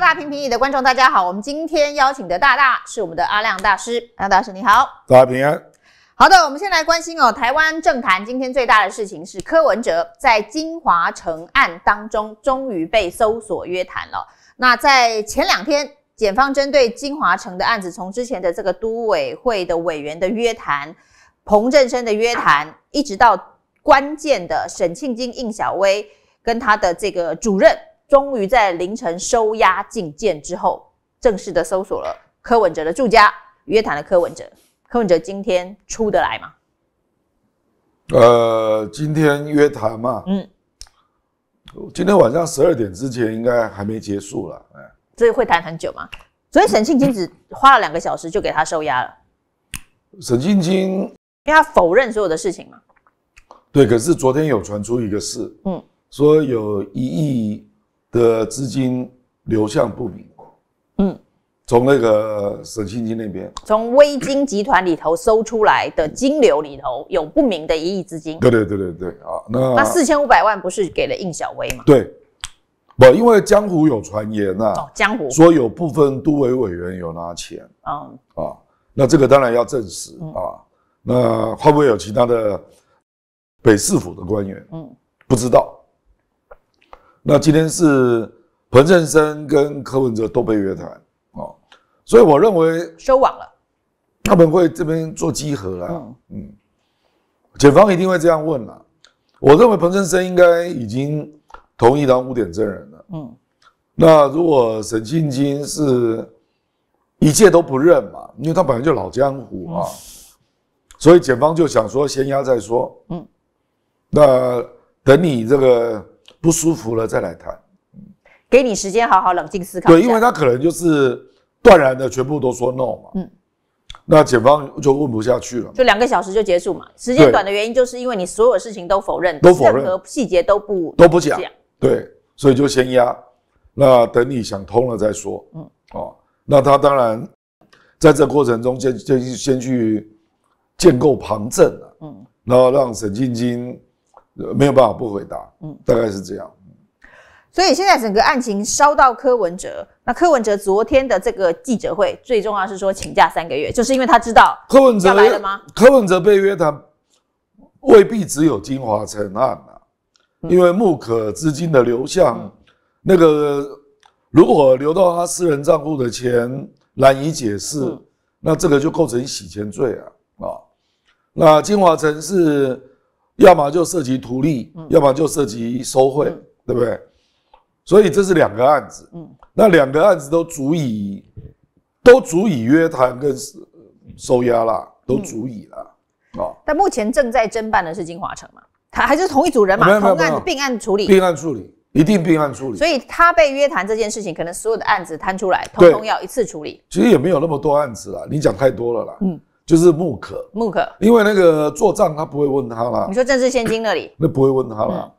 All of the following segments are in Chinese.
大平平议的观众，大家好。我们今天邀请的大大是我们的阿亮大师。阿亮大师，你好，大家平安。好的，我们先来关心哦。台湾政坛今天最大的事情是柯文哲在金华城案当中终于被搜索约谈了。那在前两天，检方针对金华城的案子，从之前的这个都委会的委员的约谈、彭振声的约谈，一直到关键的沈庆金、应小薇跟他的这个主任。终于在凌晨收押进监之后，正式的搜索了柯文哲的住家，约谈了柯文哲。柯文哲今天出得来吗？呃，今天约谈嘛，嗯，今天晚上十二点之前应该还没结束了，哎，所以会谈很久吗？所以沈庆金只花了两个小时就给他收押了。沈庆金，因为他否认所有的事情嘛。对，可是昨天有传出一个事，嗯，说有一亿。的资金流向不明。嗯，从那个沈庆军那边，从微金集团里头搜出来的金流里头有不明的一亿资金。对对对对对啊，那那四千五百万不是给了应小薇吗？对，不，因为江湖有传言呐，江湖说有部分都委委员有拿钱。嗯啊，那这个当然要证实啊。那会不会有其他的北市府的官员？嗯，不知道。那今天是彭振声跟柯文哲都被约谈啊，所以我认为收网了，他们会这边做集合啊，嗯，检方一定会这样问了。我认为彭振声应该已经同意当污点证人了，嗯，那如果沈庆金是一切都不认嘛，因为他本来就老江湖啊，所以检方就想说先押再说，嗯，那等你这个。不舒服了再来谈，给你时间好好冷静思考。对，因为他可能就是断然的全部都说 no 嘛。嗯，那检方就问不下去了，就两个小时就结束嘛。时间短的原因就是因为你所有事情都否认，都否认，和细节都不都不讲。对，所以就先压，那等你想通了再说。嗯，哦，那他当然在这过程中先先先去建构旁证了。嗯，然后让沈晶晶。没有办法不回答，嗯，大概是这样，所以现在整个案情烧到柯文哲，那柯文哲昨天的这个记者会，最重要是说请假三个月，就是因为他知道柯文哲来了吗？柯文哲被约，谈，未必只有金华城案啊，因为木可资金的流向，那个如果流到他私人账户的钱难以解释，那这个就构成洗钱罪啊啊，那金华城是。要么就涉及图利，要么就涉及收贿，对不对？所以这是两个案子，嗯，那两个案子都足以，都足以约谈跟收押啦，都足以啦。啊。但目前正在侦办的是金华城嘛，他还是同一组人马，同案子并案处理。并案处理，一定并案处理。所以他被约谈这件事情，可能所有的案子摊出来，通通要一次处理。其实也没有那么多案子啦，你讲太多了啦。嗯。就是木可，木可，因为那个做账他不会问他啦。你说政治现金那里，那不会问他啦，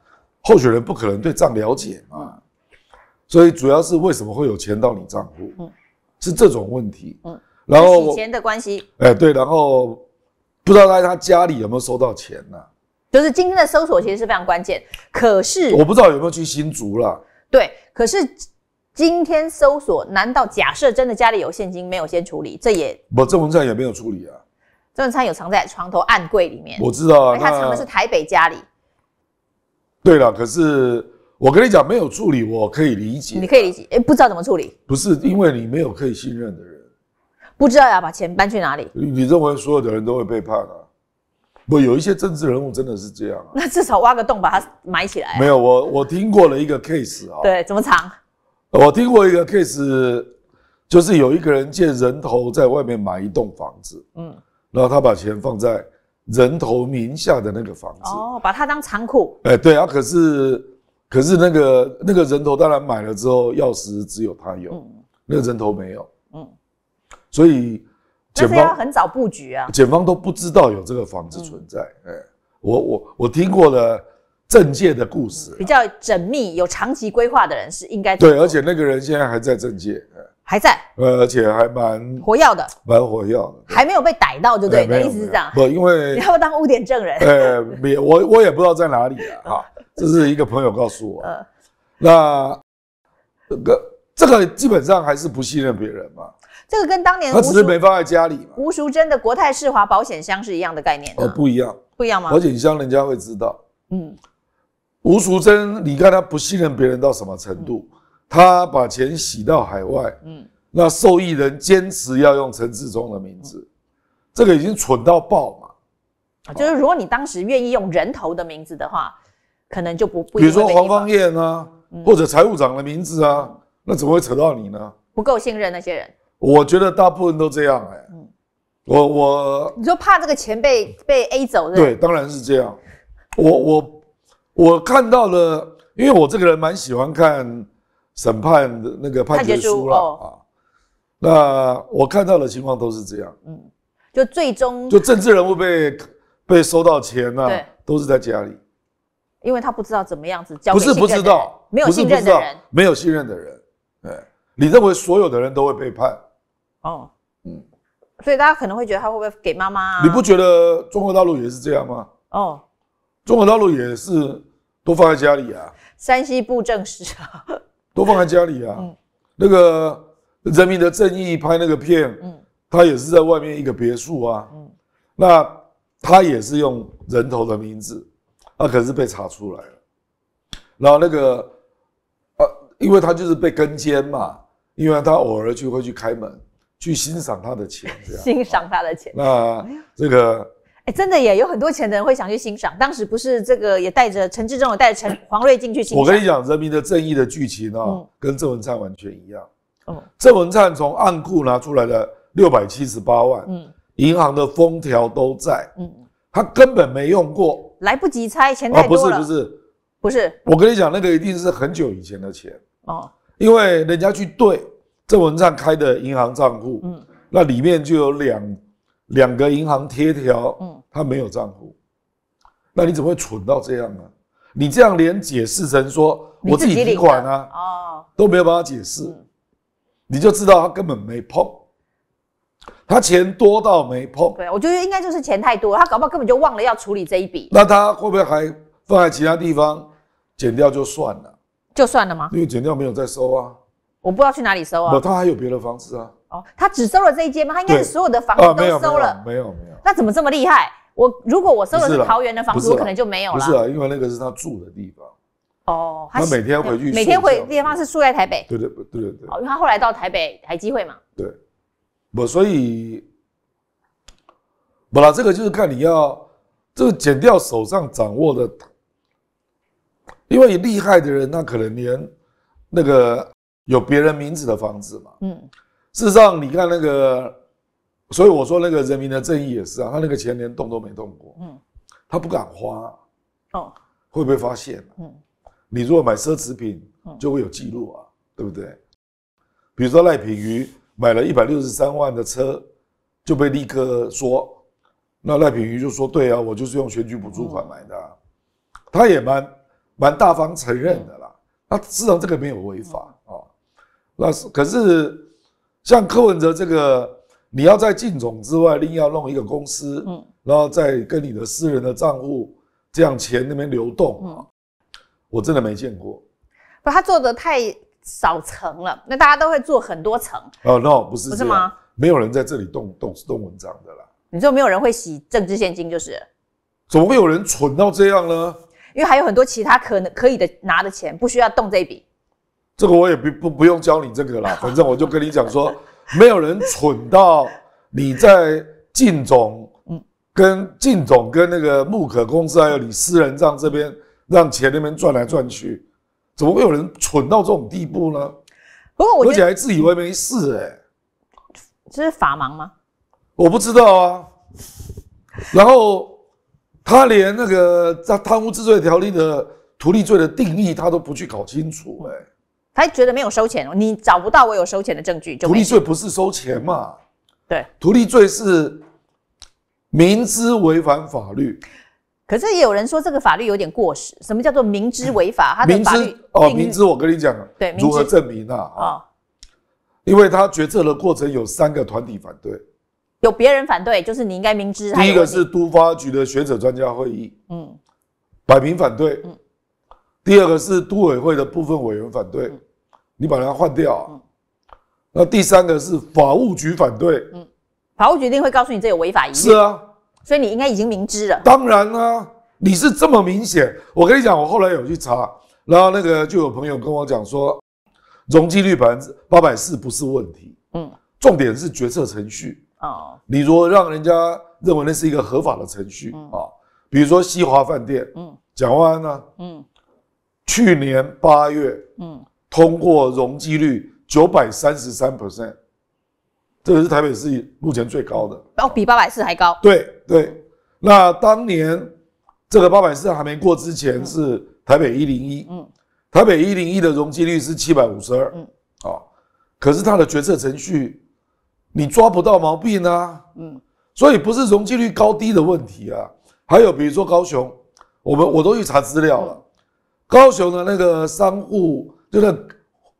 候选人不可能对账了解啊，所以主要是为什么会有钱到你账户？嗯，是这种问题。嗯，然后钱的关系。哎，对，然后不知道在他家里有没有收到钱呢？就是今天的搜索其实是非常关键，可是我不知道有没有去新竹啦。对，可是今天搜索，难道假设真的家里有现金没有先处理，这也不，郑文灿也没有处理啊。郑餐有藏在床头暗柜里面。我知道，他藏的是台北家里。对了，可是我跟你讲，没有处理，我可以理解。你可以理解，哎，不知道怎么处理。不是因为你没有可以信任的人，不知道要把钱搬去哪里？你认为所有的人都会背叛啊？不，有一些政治人物真的是这样。那至少挖个洞把它埋起来。没有，我我听过了一个 case 啊。对，怎么藏？我听过一个 case，就是有一个人借人头在外面买一栋房子，嗯。然后他把钱放在人头名下的那个房子，哦，把它当仓库。哎，对啊，可是可是那个那个人头当然买了之后，钥匙只有他有，嗯，那个人头没有，嗯，所以检方很早布局啊，检方都不知道有这个房子存在。哎，我我我听过了。政界的故事，比较缜密、有长期规划的人是应该对，而且那个人现在还在政界。还在，而且还蛮火耀的，蛮火耀的，还没有被逮到，就对，意思是这样，不，因为你 要当污点证人，呃，我我也不知道在哪里啊，哈，这是一个朋友告诉我，那这个这个基本上还是不信任别人嘛，这个跟当年他只是没放在家里，吴淑珍的国泰世华保险箱是一样的概念，呃，不一样，不一样吗？保险箱人家会知道，嗯，吴淑珍，你看他不信任别人到什么程度？他把钱洗到海外，嗯，那受益人坚持要用陈志忠的名字，这个已经蠢到爆嘛！就是如果你当时愿意用人头的名字的话，可能就不不。比如说黄芳燕啊，或者财务长的名字啊，那怎么会扯到你呢？不够信任那些人，我觉得大部分都这样哎。嗯，我我，你说怕这个钱被被 A 走，对，对，当然是这样。我我我看到了，因为我这个人蛮喜欢看。审判的那个判决书了啊，那我看到的情况都是这样。嗯，就最终就政治人物被被收到钱呢，对，都是在家里，因为他不知道怎么样子交。不是不知道，没有信任的人，没有信任的人。哎，你认为所有的人都会背叛？哦，嗯，所以大家可能会觉得他会不会给妈妈？你不觉得中国大陆也是这样吗？哦，中国大陆也是都放在家里啊。山西布政使啊。都放在家里啊，那个《人民的正义》拍那个片，嗯，他也是在外面一个别墅啊，嗯，那他也是用人头的名字，啊，可是被查出来了。然后那个，啊，因为他就是被跟监嘛，因为他偶尔去会去开门，去欣赏他的钱，欣赏他的钱。那这个。哎，真的也有很多钱的人会想去欣赏。当时不是这个也带着陈志忠，也带着陈黄瑞进去欣赏。我跟你讲，《人民的正义》的剧情呢，跟郑文灿完全一样。哦。郑文灿从暗库拿出来的六百七十八万，嗯，银行的封条都在，嗯，他根本没用过，来不及拆，钱太多了。不是不是不是，我跟你讲，那个一定是很久以前的钱。哦。因为人家去对郑文灿开的银行账户，嗯，那里面就有两。两个银行贴条，嗯，他没有账户，那你怎么会蠢到这样呢？你这样连解释成说我自己提款啊，哦，都没有办法解释，你就知道他根本没碰，他钱多到没碰。对，我觉得应该就是钱太多他搞不好根本就忘了要处理这一笔。那他会不会还放在其他地方，剪掉就算了？就算了吗？因为剪掉没有再收啊。我不知道去哪里收啊。他还有别的方式啊。哦，他只收了这一间吗？他应该是所有的房子都收了，没有没有。那怎么这么厉害？我如果我收的是桃园的房子，我可能就没有了。不是啊，因为那个是他住的地方。哦，他每天回去每天回地方是住在台北。对对对对对。哦，因为他后来到台北台积会嘛。对。不，所以不啦，这个就是看你要，这个减掉手上掌握的，因为你厉害的人，那可能连那个有别人名字的房子嘛，嗯。事实上，你看那个，所以我说那个人民的正义也是啊，他那个钱连动都没动过，嗯，他不敢花，哦，会不会发现？嗯，你如果买奢侈品，就会有记录啊，对不对？比如说赖品瑜买了一百六十三万的车，就被立刻说，那赖品瑜就说：“对啊，我就是用选举补助款买的。”他也蛮蛮大方承认的啦，他至少这个没有违法啊。那是可是。像柯文哲这个，你要在净总之外另要弄一个公司，嗯，然后再跟你的私人的账户这样钱那边流动，嗯，我真的没见过。不，他做的太少层了。那大家都会做很多层。哦，no，不是，不是吗？没有人在这里动动动文章的啦。你说没有人会洗政治现金就是？怎么会有人蠢到这样呢？因为还有很多其他可能可以的拿的钱，不需要动这笔。这个我也不不不用教你这个啦，反正我就跟你讲说，没有人蠢到你在靳总，跟靳总跟那个木可公司还有你私人账这边让钱那边转来转去，怎么会有人蠢到这种地步呢？不过我而且还自以为没事哎，这是法盲吗？我不知道啊。然后他连那个在贪污治罪条例的图利罪的定义他都不去搞清楚，对。他觉得没有收钱，你找不到我有收钱的证据，就。独立罪不是收钱嘛？对。独立罪是明知违反法律。可是也有人说这个法律有点过时。什么叫做明知违法？他的法明知哦，明知我跟你讲，对，如何证明啊？哦。因为他决策的过程有三个团体反对。有别人反对，就是你应该明知。第一个是都发局的学者专家会议。嗯。摆平反对。嗯。第二个是都委会的部分委员反对，你把人家换掉。那第三个是法务局反对，嗯，法务局一定会告诉你这有违法疑义，是啊，所以你应该已经明知了。当然啦，你是这么明显，我跟你讲，我后来有去查，然后那个就有朋友跟我讲说，容积率百分之八百四不是问题，嗯，重点是决策程序，哦，你如果让人家认为那是一个合法的程序啊，比如说西华饭店，嗯，蒋万安呢，嗯。去年八月，嗯，通过容积率九百三十三 percent，这个是台北市目前最高的哦，比八百四还高。对对，那当年这个八百四还没过之前是台北一零一，嗯，台北一零一的容积率是七百五十二，嗯，啊，可是它的决策程序你抓不到毛病呢，嗯，所以不是容积率高低的问题啊。还有比如说高雄，我们我都去查资料了。高雄的那个商户，就是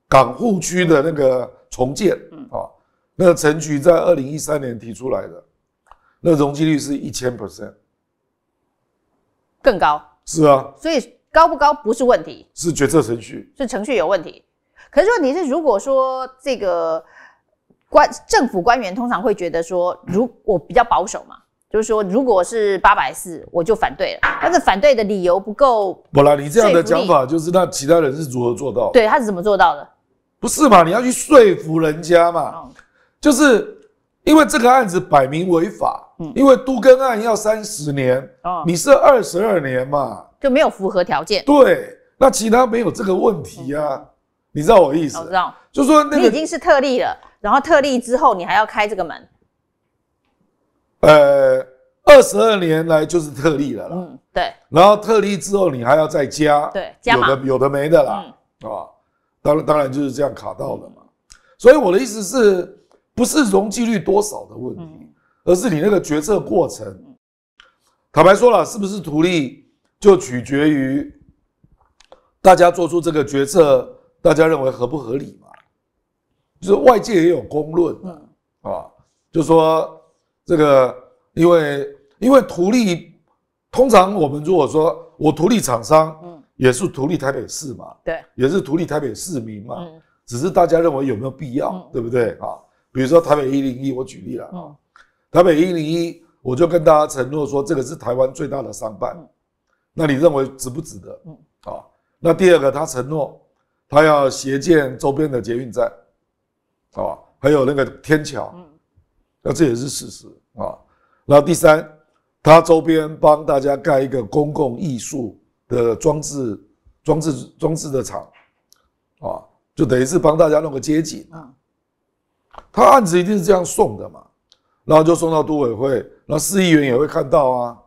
港户区的那个重建，啊，那个城局在二零一三年提出来的，那容积率是一千 percent，更高，是啊，所以高不高不是问题，是决策程序，是程序有问题。可是问题是，如果说这个官政府官员通常会觉得说，如我比较保守嘛。就是说，如果是八百四，我就反对了。但是反对的理由不够。不啦，你这样的讲法就是那其他人是如何做到？对，他是怎么做到的？不是嘛？你要去说服人家嘛。嗯。就是因为这个案子摆明违法。嗯。因为都更案要三十年，哦，你是二十二年嘛，就没有符合条件。对。那其他没有这个问题啊？你知道我意思？我知道。就是说，你已经是特例了，然后特例之后，你还要开这个门。呃，二十二年来就是特例了啦。嗯，对。然后特例之后，你还要再加。对，加有的有的没的啦。嗯啊，当然当然就是这样卡到的嘛。所以我的意思是不是容积率多少的问题，而是你那个决策过程。坦白说了，是不是图利，就取决于大家做出这个决策，大家认为合不合理嘛？就是外界也有公论啊，就说。这个因为因为图利，通常我们如果说我图利厂商，嗯，也是图利台北市嘛，对，也是图利台北市民嘛，嗯，只是大家认为有没有必要，对不对啊？比如说台北一零一，我举例了啊，台北一零一，我就跟大家承诺说，这个是台湾最大的商办，那你认为值不值得？嗯，啊，那第二个他承诺他要斜建周边的捷运站，啊，还有那个天桥。那这也是事实啊。然第三，他周边帮大家盖一个公共艺术的装置、装置、装置的厂啊，就等于是帮大家弄个街景啊。他案子一定是这样送的嘛，然后就送到都委会，那市议员也会看到啊，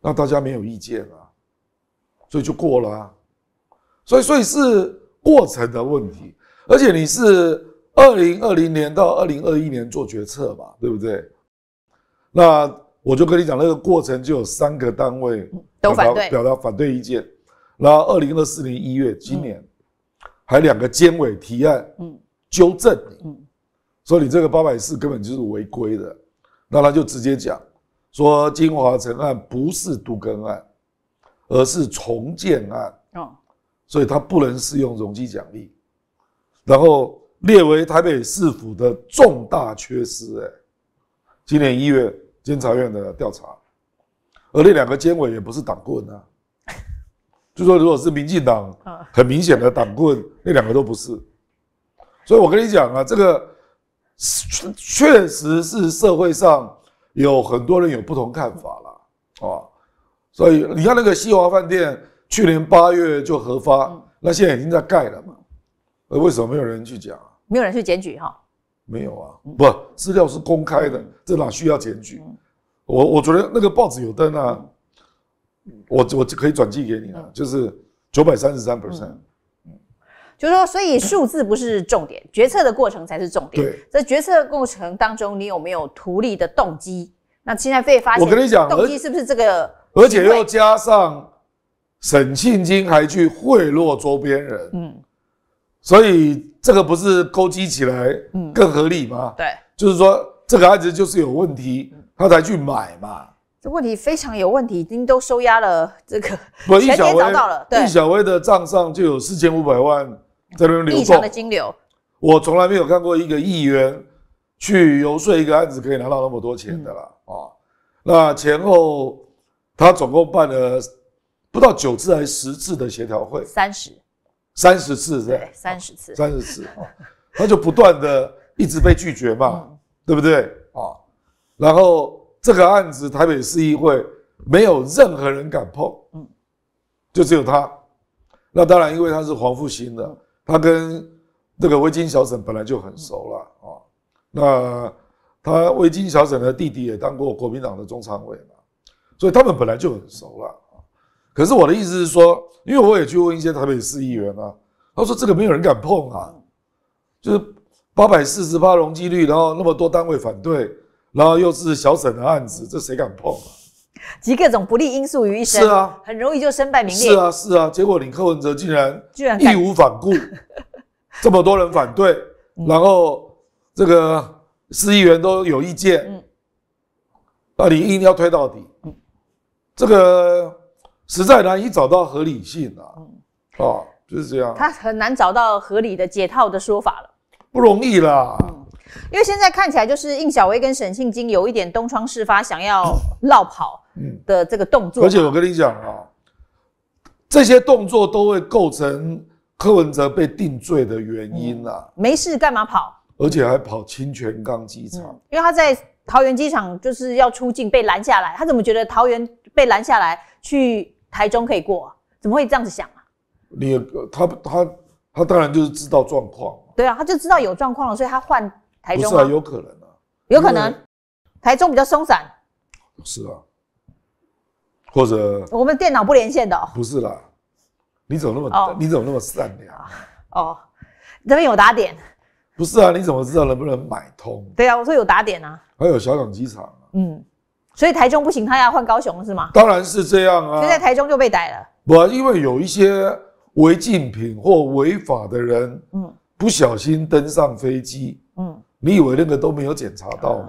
那大家没有意见啊，所以就过了啊。所以，所以是过程的问题，而且你是。二零二零年到二零二一年做决策吧，对不对？那我就跟你讲，那个过程就有三个单位表表达反对意见。后二零二四年一月，今年还两个监委提案，嗯，纠正，嗯，说你这个八百四根本就是违规的。那他就直接讲说，金华城案不是独根案，而是重建案，嗯，所以他不能适用容积奖励。然后。列为台北市府的重大缺失，欸。今年一月监察院的调查，而那两个监委也不是党棍啊，就说如果是民进党，很明显的党棍，那两个都不是，所以我跟你讲啊，这个确实是社会上有很多人有不同看法了，啊，所以你看那个西华饭店，去年八月就核发，那现在已经在盖了嘛。呃，为什么没有人去讲？没有人去检举哈？没有啊，不，资料是公开的，这哪需要检举？我我昨得那个报纸有登啊，我我就可以转寄给你了，就是九百三十三 percent。就是说，所以数字不是重点，决策的过程才是重点。对，在决策过程当中，你有没有图利的动机？那现在被发现，我跟你讲，动机是不是这个？而且又加上沈庆金还去贿赂周边人，嗯。所以这个不是勾稽起来更合理吗？对，就是说这个案子就是有问题，他才去买嘛。这问题非常有问题，已经都收押了。这个前天找到了，易小薇的账上就有四千五百万在那流水。亿的金流，我从来没有看过一个议员去游说一个案子可以拿到那么多钱的了啊。那前后他总共办了不到九次还是十次的协调会？三十。三十次，对，三十次，三十次，他就不断的一直被拒绝嘛，对不对？啊，然后这个案子台北市议会没有任何人敢碰，嗯，就只有他。那当然，因为他是黄复兴的，他跟那个维京小沈本来就很熟了啊。那他维京小沈的弟弟也当过国民党的中常委嘛，所以他们本来就很熟了。可是我的意思是说，因为我也去问一些台北市议员啊，他说这个没有人敢碰啊，就是八百四十八容积率，然后那么多单位反对，然后又是小沈的案子，这谁敢碰啊？集各种不利因素于一身，是啊，很容易就身败名裂。是啊，是啊，结果林克文哲竟然，居然义无反顾，这么多人反对，然后这个市议员都有意见，嗯，你一定要推到底，嗯，这个。实在难以找到合理性啊！嗯，啊，就是这样。他很难找到合理的解套的说法了，不容易啦。嗯，因为现在看起来就是应小薇跟沈庆金有一点东窗事发，想要绕跑的这个动作。而且我跟你讲啊，这些动作都会构成柯文哲被定罪的原因啊。没事干嘛跑？而且还跑清泉岗机场，因为他在桃园机场就是要出境被拦下来，他怎么觉得桃园被拦下来去？台中可以过，怎么会这样子想啊？你他他他当然就是知道状况，对啊，他就知道有状况了，所以他换台中是啊，有可能啊，有可能，台中比较松散，是啊，或者我们电脑不连线的，不是啦，你怎么那么你怎么那么善良哦，哦，这边有打点，不是啊，你怎么知道能不能买通？对啊，我说有打点啊，还有小港机场啊，嗯。所以台中不行，他要换高雄是吗？当然是这样啊！在台中就被逮了。不，因为有一些违禁品或违法的人，嗯，不小心登上飞机，嗯，你以为那个都没有检查到吗？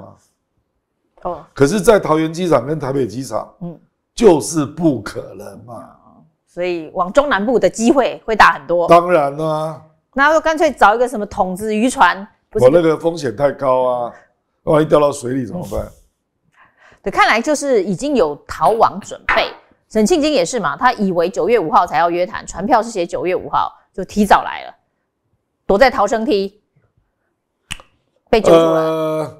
哦。可是，在桃园机场跟台北机场，嗯，就是不可能嘛。所以往中南部的机会会大很多。当然啦。那要干脆找一个什么桶子渔船？我那个风险太高啊！万一掉到水里怎么办？对，看来就是已经有逃亡准备。沈庆京也是嘛，他以为九月五号才要约谈，传票是写九月五号，就提早来了，躲在逃生梯，被揪出来。呃，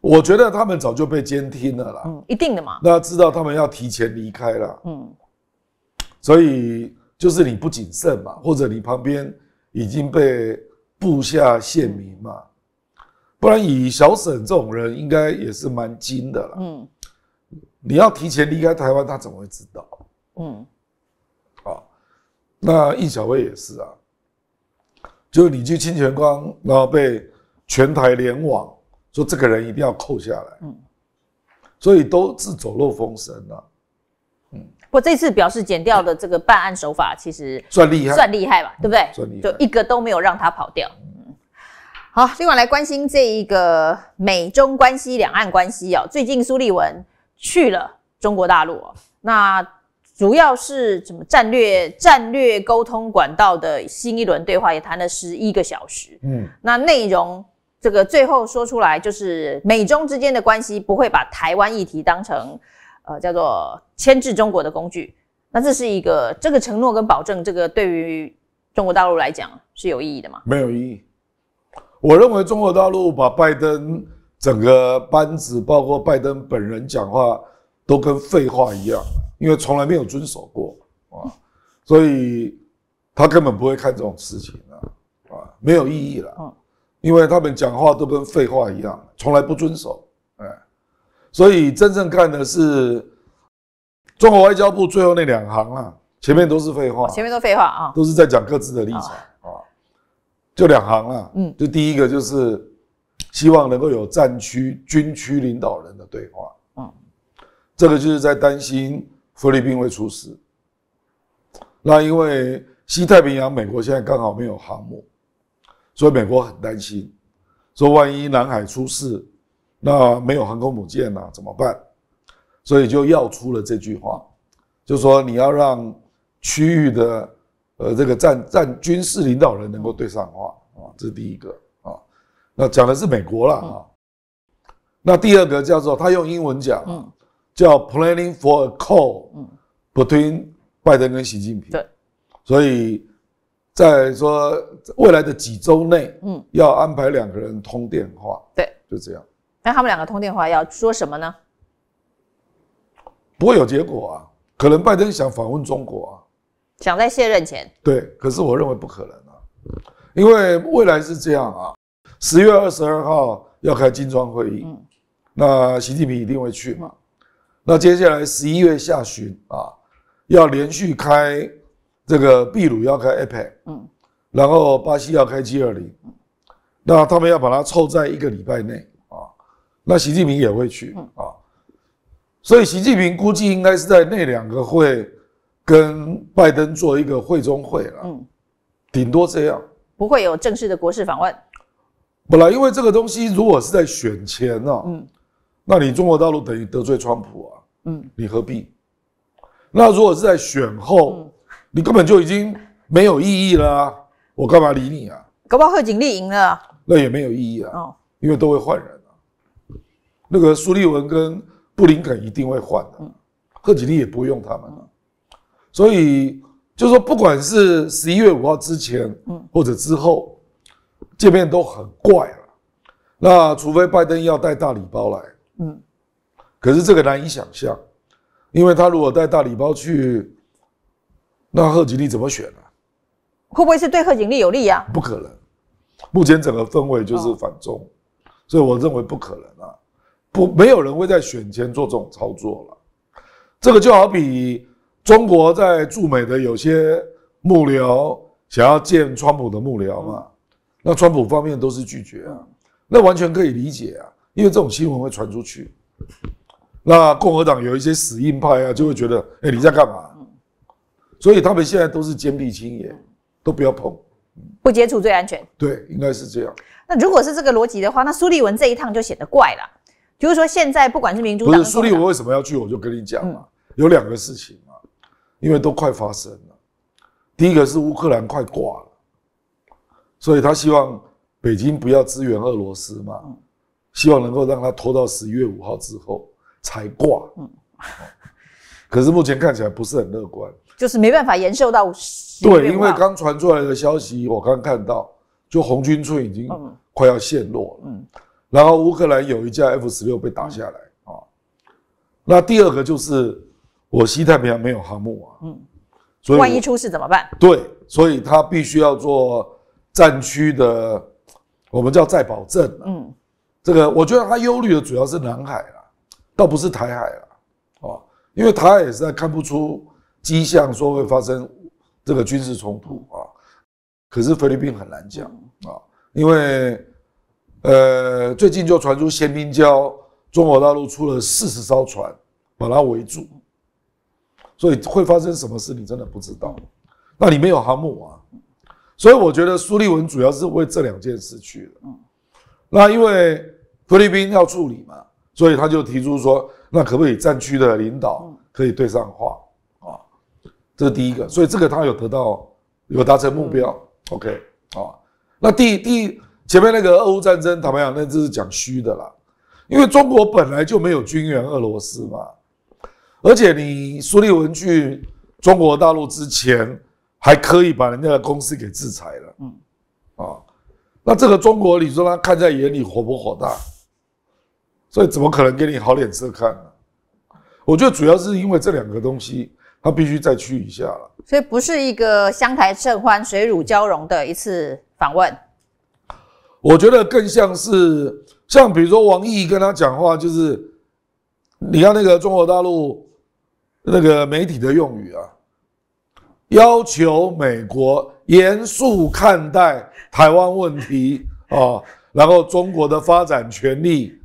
我觉得他们早就被监听了啦，嗯，一定的嘛。那知道他们要提前离开了，嗯，所以就是你不谨慎嘛，或者你旁边已经被部下泄民嘛。不然以小沈这种人，应该也是蛮精的了。嗯，你要提前离开台湾，他怎么会知道？嗯，啊，那易小薇也是啊，就你去清泉岗，然后被全台联网，说这个人一定要扣下来。嗯，所以都是走漏风声了。嗯，不过这次表示剪掉的这个办案手法，其实算厉害，算厉害吧，对不对？算厉害，就一个都没有让他跑掉。好，另外来关心这一个美中关系、两岸关系哦。最近苏立文去了中国大陆哦，那主要是什么战略战略沟通管道的新一轮对话，也谈了十一个小时。嗯，那内容这个最后说出来就是美中之间的关系不会把台湾议题当成呃叫做牵制中国的工具。那这是一个这个承诺跟保证，这个对于中国大陆来讲是有意义的吗？没有意义。我认为中国大陆把拜登整个班子，包括拜登本人讲话，都跟废话一样，因为从来没有遵守过啊，所以他根本不会看这种事情啊啊，没有意义了，因为他们讲话都跟废话一样，从来不遵守，哎，所以真正看的是中国外交部最后那两行啊，前面都是废话，前面都废话啊，都是在讲各自的立场。就两行了，嗯，就第一个就是希望能够有战区、军区领导人的对话，嗯，这个就是在担心菲律宾会出事，那因为西太平洋美国现在刚好没有航母，所以美国很担心，说万一南海出事，那没有航空母舰了怎么办？所以就要出了这句话，就说你要让区域的。呃，这个战战军事领导人能够对上话啊，这是第一个啊。那讲的是美国了啊。那第二个叫做他用英文讲，嗯，叫 planning for a call，嗯，between 拜登跟习近平，对。所以在说未来的几周内，嗯，要安排两个人通电话，对，就这样。那他们两个通电话要说什么呢？不会有结果啊。可能拜登想访问中国啊。想在卸任前？对，可是我认为不可能啊，因为未来是这样啊，十月二十二号要开金砖会议，那习近平一定会去嘛。那接下来十一月下旬啊，要连续开这个秘鲁要开 APEC，嗯，然后巴西要开 G20，那他们要把它凑在一个礼拜内啊，那习近平也会去啊，所以习近平估计应该是在那两个会。跟拜登做一个会中会了，嗯，顶多这样，不会有正式的国事访问。本来因为这个东西，如果是在选前呢，嗯，那你中国大陆等于得罪川普啊，嗯，你何必？那如果是在选后，你根本就已经没有意义了。我干嘛理你啊？搞不好贺锦丽赢了，那也没有意义啊。哦，因为都会换人啊，那个苏立文跟布林肯一定会换的，贺锦丽也不用他们了。所以就是说，不管是十一月五号之前，嗯，或者之后，见面都很怪了。那除非拜登要带大礼包来，嗯，可是这个难以想象，因为他如果带大礼包去，那贺锦丽怎么选啊？会不会是对贺锦丽有利呀？不可能，目前整个氛围就是反中，所以我认为不可能啊，不，没有人会在选前做这种操作了。这个就好比。中国在驻美的有些幕僚想要见川普的幕僚嘛？那川普方面都是拒绝啊，那完全可以理解啊，因为这种新闻会传出去。那共和党有一些死硬派啊，就会觉得，哎，你在干嘛？所以他们现在都是坚壁清野，都不要碰，不接触最安全。对，应该是这样。那如果是这个逻辑的话，那苏利文这一趟就显得怪了。就是说，现在不管是民主党，不是苏利文为什么要去？我就跟你讲嘛，有两个事情。因为都快发生了，第一个是乌克兰快挂了，所以他希望北京不要支援俄罗斯嘛，希望能够让他拖到十一月五号之后才挂。嗯，可是目前看起来不是很乐观，就是没办法延寿到。对，因为刚传出来的消息，我刚看到，就红军村已经快要陷落。嗯，然后乌克兰有一架 F 十六被打下来啊，那第二个就是。我西太平洋没有航母啊，嗯，所以万一出事怎么办？对，所以他必须要做战区的，我们叫再保证。嗯，这个我觉得他忧虑的主要是南海啊，倒不是台海啊，啊，因为台海也是看不出迹象说会发生这个军事冲突啊。可是菲律宾很难讲啊，因为呃最近就传出咸宾礁，中国大陆出了四十艘船把它围住。所以会发生什么事，你真的不知道。那里面有航母啊，所以我觉得苏立文主要是为这两件事去的。那因为菲律宾要处理嘛，所以他就提出说，那可不可以战区的领导可以对上话啊？这是第一个，所以这个他有得到，有达成目标。OK，啊，那第第前面那个俄乌战争，坦白讲，那这是讲虚的啦，因为中国本来就没有军援俄罗斯嘛。而且你苏立文去中国大陆之前，还可以把人家的公司给制裁了，嗯，啊，那这个中国，你说他看在眼里火不火大？所以怎么可能给你好脸色看呢？我觉得主要是因为这两个东西，他必须再去一下了。所以不是一个相谈甚欢、水乳交融的一次访问。我觉得更像是像比如说王毅跟他讲话，就是你看那个中国大陆。那个媒体的用语啊，要求美国严肃看待台湾问题啊，然后中国的发展权利，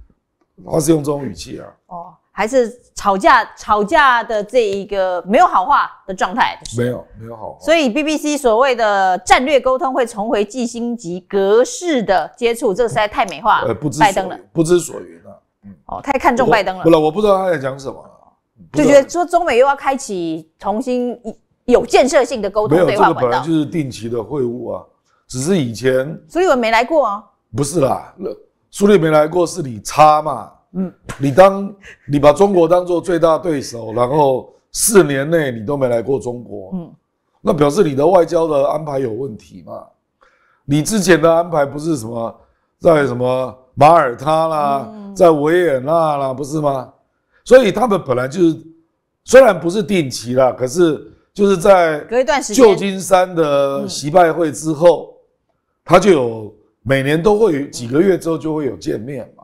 还是用这种语气啊？哦，还是吵架吵架的这一个没有好话的状态，没有没有好话。所以 BBC 所谓的战略沟通会重回季星级格式的接触，这个实在太美化。呃，不知拜登了，不知所云了。嗯，哦，太看重拜登了。不了，我不知道他在讲什么。就觉得说中美又要开启重新有建设性的沟通对话会，没有，这本来就是定期的会晤啊，只是以前苏利文没来过啊。不是啦，苏利没来过是你差嘛，嗯，你当你把中国当做最大对手，然后四年内你都没来过中国，嗯，那表示你的外交的安排有问题嘛，你之前的安排不是什么在什么马耳他啦，在维也纳啦，不是吗？所以他们本来就是虽然不是定期啦，可是就是在隔一段时间，旧金山的席拜会之后，他就有每年都会几个月之后就会有见面嘛。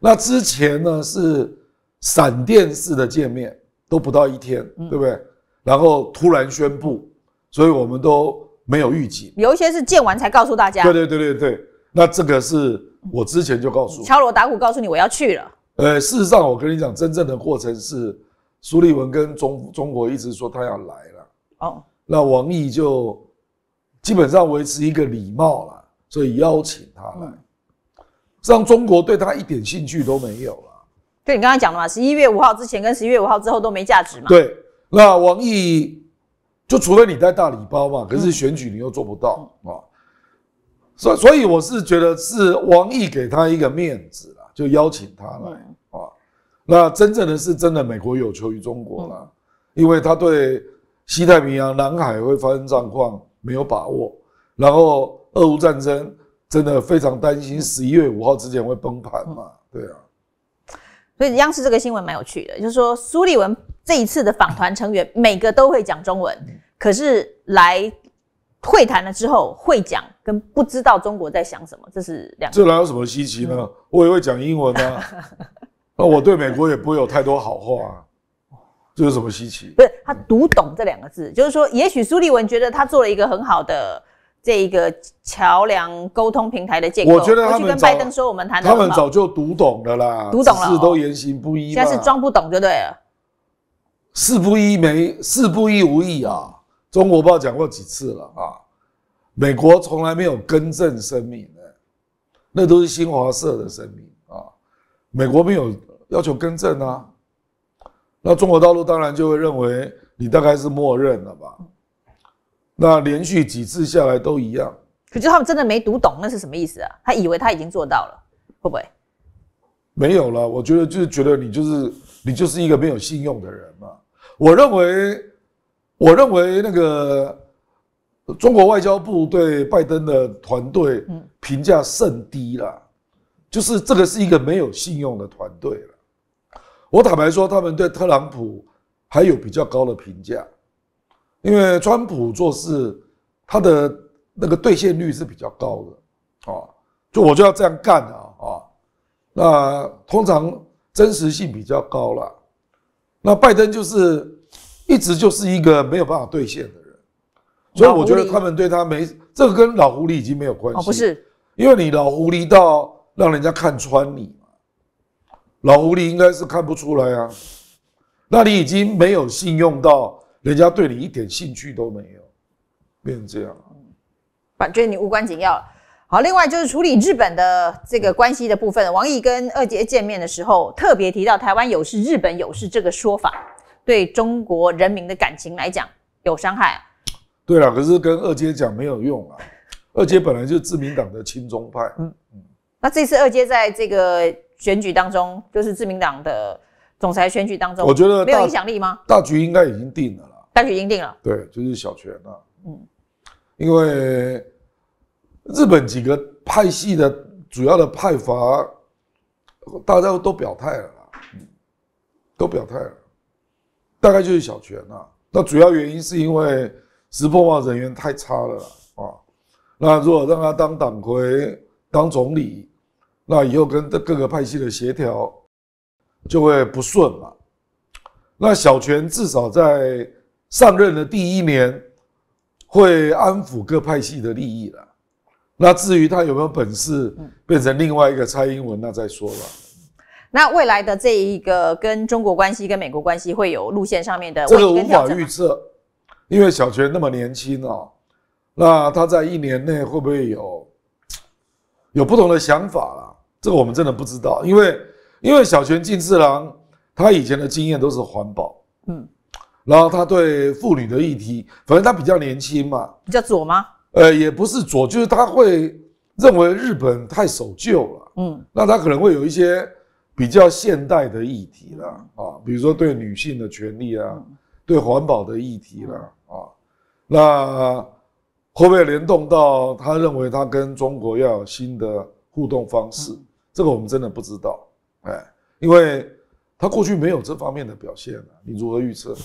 那之前呢是闪电式的见面，都不到一天，对不对？然后突然宣布，所以我们都没有预警。有一些是见完才告诉大家。对对对对对。那这个是我之前就告诉敲锣打鼓告诉你我要去了。呃，事实上，我跟你讲，真正的过程是苏利文跟中中国一直说他要来了，哦，那王毅就基本上维持一个礼貌了，所以邀请他来，让中国对他一点兴趣都没有了。就你刚才讲的嘛，十一月五号之前跟十一月五号之后都没价值嘛。对，那王毅就除非你带大礼包嘛，可是选举你又做不到啊，所所以我是觉得是王毅给他一个面子了。就邀请他来啊。那真正的是真的，美国有求于中国了，因为他对西太平洋、南海会发生状况没有把握，然后俄乌战争真的非常担心，十一月五号之前会崩盘嘛？对啊。所以央视这个新闻蛮有趣的，就是说苏利文这一次的访团成员每个都会讲中文，可是来。会谈了之后会讲，跟不知道中国在想什么，这是两。这哪有什么稀奇呢？我也会讲英文啊。那我对美国也不会有太多好话，啊，这有什么稀奇？不是他读懂这两个字，就是说，也许苏立文觉得他做了一个很好的这一个桥梁沟通平台的建构。我觉得他们跟拜登说我们谈他们早就读懂了啦，读懂了。字都言行不一，现在是装不懂就对了。事不一没，事不一无异啊。中国报讲过几次了啊？美国从来没有更正声明的，那都是新华社的声明啊。美国没有要求更正啊，那中国大陆当然就会认为你大概是默认了吧。那连续几次下来都一样。可是他们真的没读懂那是什么意思啊？他以为他已经做到了，会不会？没有了，我觉得就是觉得你就是你就是一个没有信用的人嘛。我认为。我认为那个中国外交部对拜登的团队评价甚低了，就是这个是一个没有信用的团队了。我坦白说，他们对特朗普还有比较高的评价，因为川普做事他的那个兑现率是比较高的，啊，就我就要这样干啊啊，那通常真实性比较高了。那拜登就是。一直就是一个没有办法兑现的人，所以我觉得他们对他没这个跟老狐狸已经没有关系，不是？因为你老狐狸到让人家看穿你嘛，老狐狸应该是看不出来啊。那你已经没有信用到人家对你一点兴趣都没有，变成这样，反正你无关紧要。好，另外就是处理日本的这个关系的部分，王毅跟二杰见面的时候特别提到“台湾有事，日本有事”这个说法。对中国人民的感情来讲有伤害，对了，可是跟二阶讲没有用啊。二阶本来就是自民党的亲中派，嗯。那这次二阶在这个选举当中，就是自民党的总裁选举当中，我觉得没有影响力吗？大局应该已经定了啦。大局已经定了。对，就是小泉啊。嗯。因为日本几个派系的主要的派阀，大家都表态了，啦，都表态了。大概就是小泉了，那主要原因是因为石破茂人员太差了啊，那如果让他当党魁、当总理，那以后跟各个派系的协调就会不顺嘛。那小泉至少在上任的第一年会安抚各派系的利益了。那至于他有没有本事变成另外一个蔡英文，那再说吧。那未来的这一个跟中国关系、跟美国关系会有路线上面的这个无法预测，因为小泉那么年轻哦，那他在一年内会不会有有不同的想法啊？这个我们真的不知道，因为因为小泉进次郎他以前的经验都是环保，嗯，然后他对妇女的议题，反正他比较年轻嘛，比较左吗？呃，也不是左，就是他会认为日本太守旧了，嗯，那他可能会有一些。比较现代的议题啦，啊，比如说对女性的权利啊，对环保的议题啦，啊，那会不会联动到他认为他跟中国要有新的互动方式？这个我们真的不知道哎，因为他过去没有这方面的表现你如何预测？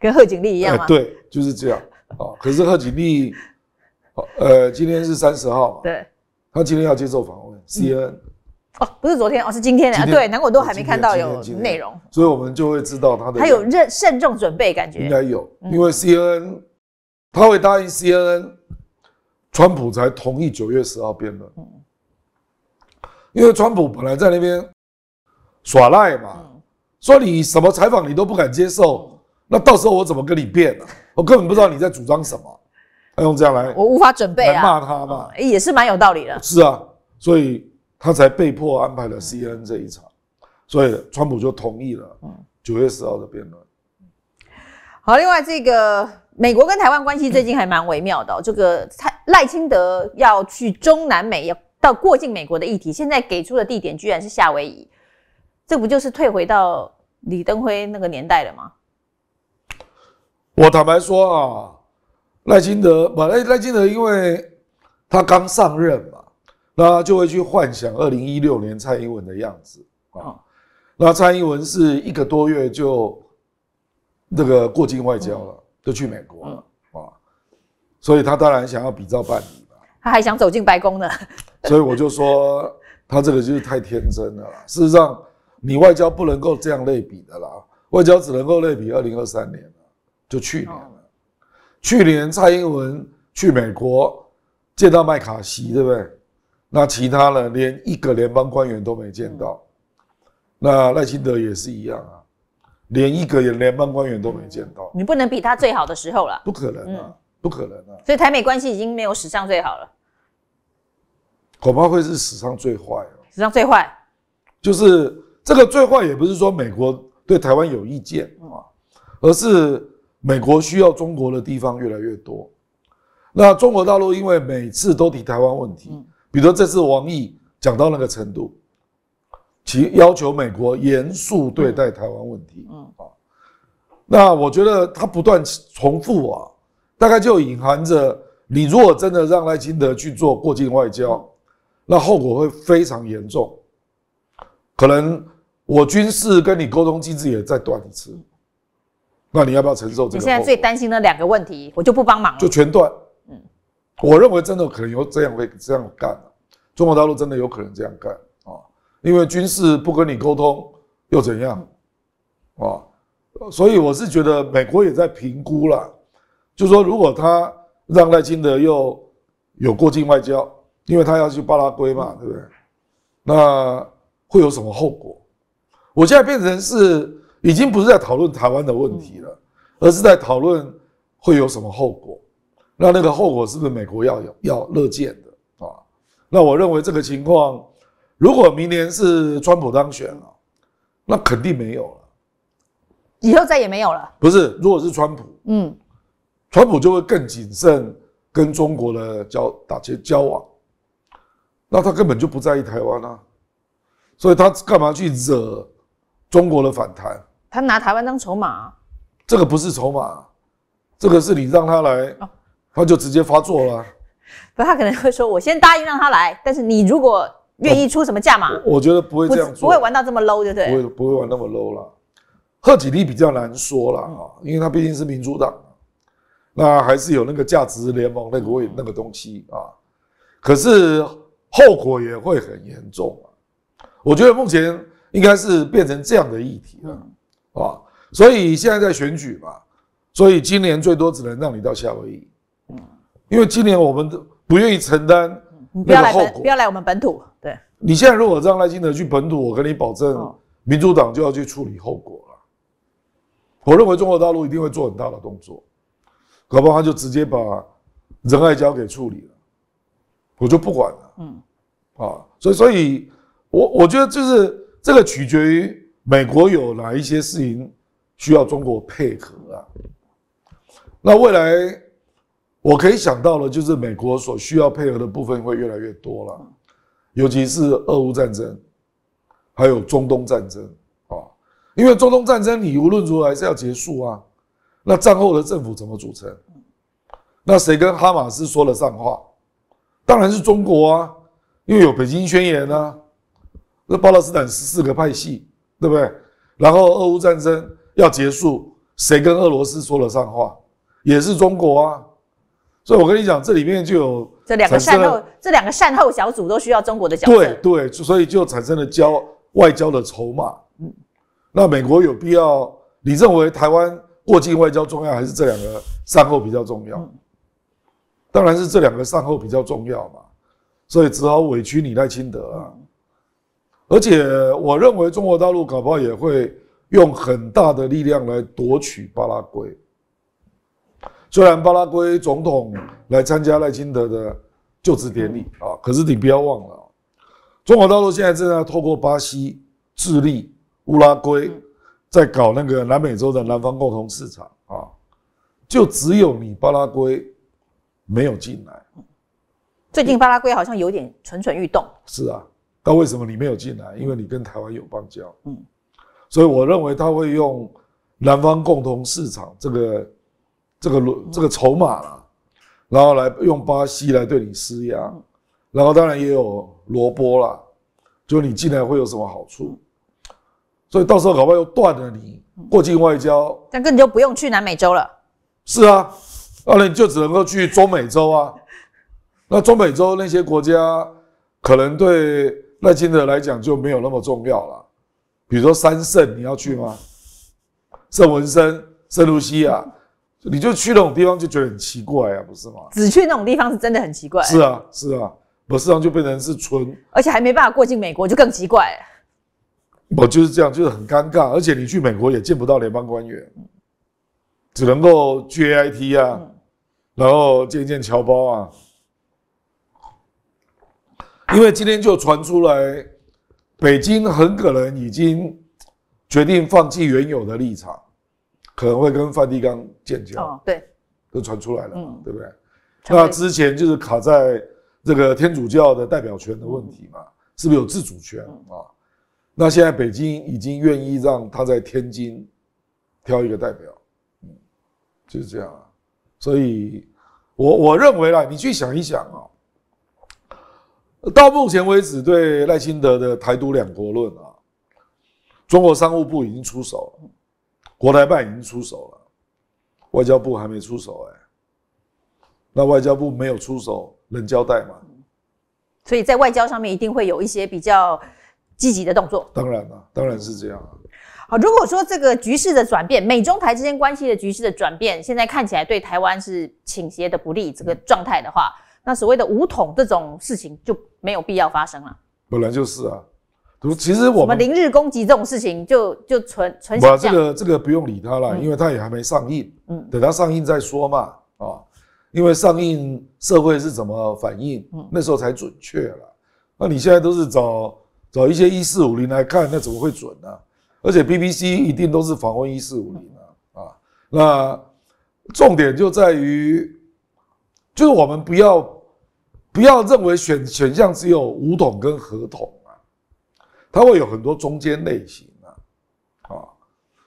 跟贺锦丽一样吗？对，就是这样啊。可是贺锦丽，呃，今天是三十号，对，他今天要接受访问，C N。哦，不是昨天，哦是今天的，对，难怪我都还没看到有内容，所以我们就会知道他的。他有认慎重准备感觉。应该有，因为 CNN 他会答应 CNN，川普才同意九月十号辩论。因为川普本来在那边耍赖嘛，说你什么采访你都不敢接受，那到时候我怎么跟你辩呢？我根本不知道你在主张什么，要用这样来，我无法准备啊，骂他嘛，也是蛮有道理的。是啊，所以。他才被迫安排了 C N 这一场，所以川普就同意了九月十号的辩论。好，另外这个美国跟台湾关系最近还蛮微妙的。这个赖清德要去中南美，要到过境美国的议题，现在给出的地点居然是夏威夷，这不就是退回到李登辉那个年代了吗？我坦白说啊，赖清德不赖赖清德，因为他刚上任嘛。那就会去幻想二零一六年蔡英文的样子啊。那蔡英文是一个多月就那个过境外交了，就去美国了啊，所以他当然想要比照办理嘛。他还想走进白宫呢。所以我就说，他这个就是太天真了。事实上，你外交不能够这样类比的啦，外交只能够类比二零二三年了，就去年。去年蔡英文去美国见到麦卡锡，对不对？那其他人连一个联邦官员都没见到，那赖清德也是一样啊，连一个联邦官员都没见到。你不能比他最好的时候了，不可能啊，不可能啊。所以台美关系已经没有史上最好了，恐怕会是史上最坏史上最坏，就是这个最坏也不是说美国对台湾有意见，而是美国需要中国的地方越来越多。那中国大陆因为每次都提台湾问题。比如这次王毅讲到那个程度，其要求美国严肃对待台湾问题。嗯，那我觉得他不断重复啊，大概就隐含着：你如果真的让赖清德去做过境外交，那后果会非常严重。可能我军事跟你沟通机制也再断次。那你要不要承受这个？你现在最担心的两个问题，我就不帮忙了。就全断。我认为真的可能有这样会这样干，中国大陆真的有可能这样干啊！因为军事不跟你沟通又怎样啊？所以我是觉得美国也在评估了，就说如果他让赖清德又有过境外交，因为他要去巴拉圭嘛，对不对？那会有什么后果？我现在变成是已经不是在讨论台湾的问题了，而是在讨论会有什么后果。那那个后果是不是美国要有要乐见的啊？那我认为这个情况，如果明年是川普当选了，那肯定没有了，以后再也没有了。不是，如果是川普，嗯，川普就会更谨慎跟中国的交打些交往，那他根本就不在意台湾啊，所以他干嘛去惹中国的反弹？他拿台湾当筹码？这个不是筹码，这个是你让他来。他就直接发作了，不，他可能会说：“我先答应让他来，但是你如果愿意出什么价码，我觉得不会这样，不会玩到这么 low，对不对？不会不会玩那么 low 了。贺锦丽比较难说了啊，因为他毕竟是民主党，那还是有那个价值联盟那个位那个东西啊。可是后果也会很严重啊。我觉得目前应该是变成这样的议题，啊，所以现在在选举嘛，所以今年最多只能让你到夏威夷。因为今年我们不愿意承担不要来本不要来我们本土。对，你现在如果让赖清德去本土，我跟你保证，民主党就要去处理后果了。我认为中国大陆一定会做很大的动作，搞不好他就直接把仁爱交给处理了，我就不管了。嗯，啊，所以所以，我我觉得就是这个取决于美国有哪一些事情需要中国配合啊。那未来。我可以想到的，就是美国所需要配合的部分会越来越多了，尤其是俄乌战争，还有中东战争啊。因为中东战争你无论如何还是要结束啊，那战后的政府怎么组成？那谁跟哈马斯说了上话？当然是中国啊，因为有北京宣言啊。那巴勒斯坦十四个派系，对不对？然后俄乌战争要结束，谁跟俄罗斯说了上话？也是中国啊。所以，我跟你讲，这里面就有这两个善后，这两个善后小组都需要中国的角色。对对，所以就产生了交外交的筹码。嗯，那美国有必要？你认为台湾过境外交重要，还是这两个善后比较重要？当然是这两个善后比较重要嘛，所以只好委屈你赖清德啊。而且，我认为中国大陆搞不好也会用很大的力量来夺取巴拉圭。虽然巴拉圭总统来参加赖清德的就职典礼啊，可是你不要忘了，中国大陆现在正在透过巴西、智利、乌拉圭，在搞那个南美洲的南方共同市场啊，就只有你巴拉圭没有进来。最近巴拉圭好像有点蠢蠢欲动。是啊，但为什么你没有进来？因为你跟台湾有邦交。嗯，所以我认为他会用南方共同市场这个。这个罗这个筹码了，然后来用巴西来对你施压，然后当然也有罗波啦，就你进来会有什么好处？所以到时候搞不好又断了你过境外交，但根本就不用去南美洲了。是啊，啊，那你就只能够去中美洲啊。那中美洲那些国家可能对赖清德来讲就没有那么重要了，比如说三圣，你要去吗？圣文森、圣卢西亚。你就去那种地方就觉得很奇怪啊，不是吗？只去那种地方是真的很奇怪。是啊，是啊，不是，上就变成是村，而且还没办法过境美国，就更奇怪。我就是这样，就是很尴尬，而且你去美国也见不到联邦官员，只能够去 A I T 啊，然后见一见侨胞啊。因为今天就传出来，北京很可能已经决定放弃原有的立场。可能会跟梵蒂冈建交，对，都传出来了，嗯，对不对？那之前就是卡在这个天主教的代表权的问题嘛，是不是有自主权啊？那现在北京已经愿意让他在天津挑一个代表，嗯，就是这样啊。所以，我我认为啊，你去想一想啊，到目前为止，对赖清德的台独两国论啊，中国商务部已经出手了。国台办已经出手了，外交部还没出手哎，那外交部没有出手能交代吗？所以在外交上面一定会有一些比较积极的动作。当然了，当然是这样。好，如果说这个局势的转变，美中台之间关系的局势的转变，现在看起来对台湾是倾斜的不利这个状态的话，那所谓的武统这种事情就没有必要发生了。本来就是啊。其实我们零日攻击这种事情，就就纯纯想这个这个不用理他了，因为他也还没上映。嗯，等他上映再说嘛。啊，因为上映社会是怎么反应，那时候才准确了。那你现在都是找找一些一四五零来看，那怎么会准呢？而且 BBC 一定都是访问一四五零啊。啊，那重点就在于，就是我们不要不要认为选选项只有五桶跟合桶。它会有很多中间类型啊，啊，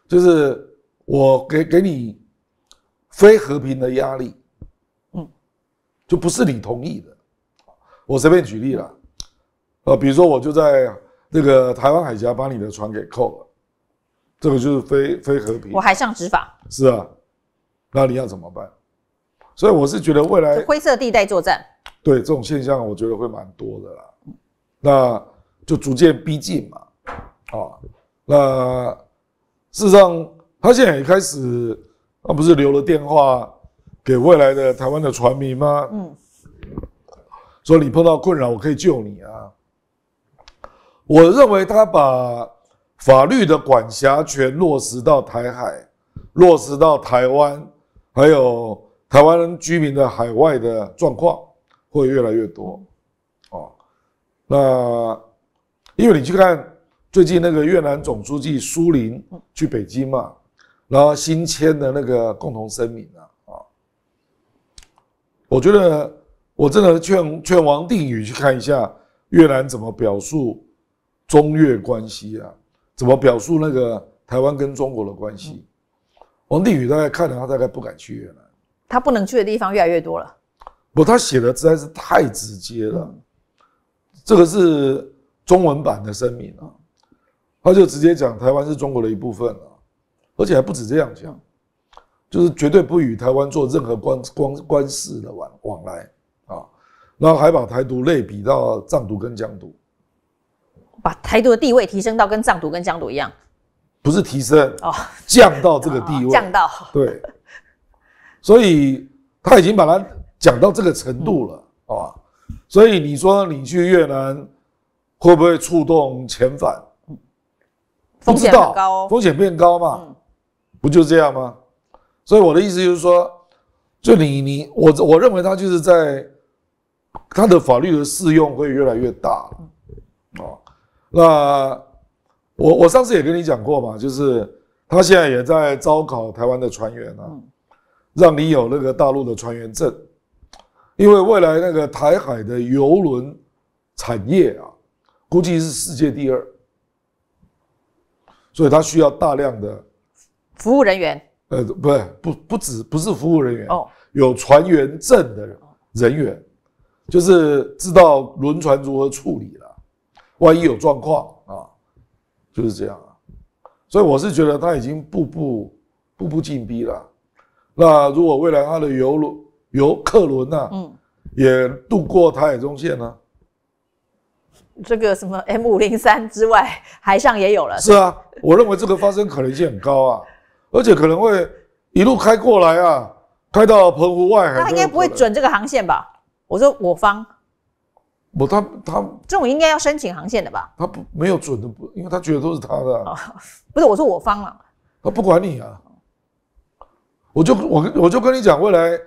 就是我给给你非和平的压力，嗯，就不是你同意的，我随便举例了，呃，比如说我就在那个台湾海峡把你的船给扣了，这个就是非非和平。我还上执法。是啊，那你要怎么办？所以我是觉得未来灰色地带作战，对这种现象，我觉得会蛮多的啦，那。就逐渐逼近嘛，啊，那事实上，他现在也开始，那不是留了电话给未来的台湾的船民吗？嗯，说你碰到困扰，我可以救你啊。我认为他把法律的管辖权落实到台海，落实到台湾，还有台湾居民的海外的状况会越来越多，啊，那。因为你去看最近那个越南总书记苏林去北京嘛，然后新签的那个共同声明啊，啊，我觉得我真的劝劝王定宇去看一下越南怎么表述中越关系啊，怎么表述那个台湾跟中国的关系。王定宇大概看了，他大概不敢去越南。他不能去的地方越来越多了。不，他写的实在是太直接了，这个是。中文版的声明啊，他就直接讲台湾是中国的一部分啊，而且还不止这样讲，就是绝对不与台湾做任何关关关系的往往来啊，然后还把台独类比到藏独跟疆独，把台独的地位提升到跟藏独跟疆独一样，不是提升哦，降到这个地位，降到对，所以他已经把它讲到这个程度了，好所以你说你去越南。会不会触动遣返？风险变高，风险变高嘛，嗯，不就这样吗？所以我的意思就是说，就你你我我认为他就是在他的法律的适用会越来越大，哦，那我我上次也跟你讲过嘛，就是他现在也在招考台湾的船员啊，让你有那个大陆的船员证，因为未来那个台海的游轮产业啊。估计是世界第二，所以它需要大量的服务人员。呃，不不，不止，不是服务人员哦，有船员证的人员，就是知道轮船如何处理了。万一有状况啊，就是这样啊。所以我是觉得他已经步步步步紧逼了。那如果未来他的游轮、游客轮啊，嗯，也渡过台海中线呢？这个什么 M 五零三之外，海上也有了。是啊，我认为这个发生可能性很高啊，而且可能会一路开过来啊，开到澎湖外。他应该不会准这个航线吧？我说我方，我他他这种应该要申请航线的吧？他不没有准的，因为他觉得都是他的。不是，我说我方了。他不管你啊，我就我我就跟你讲，未来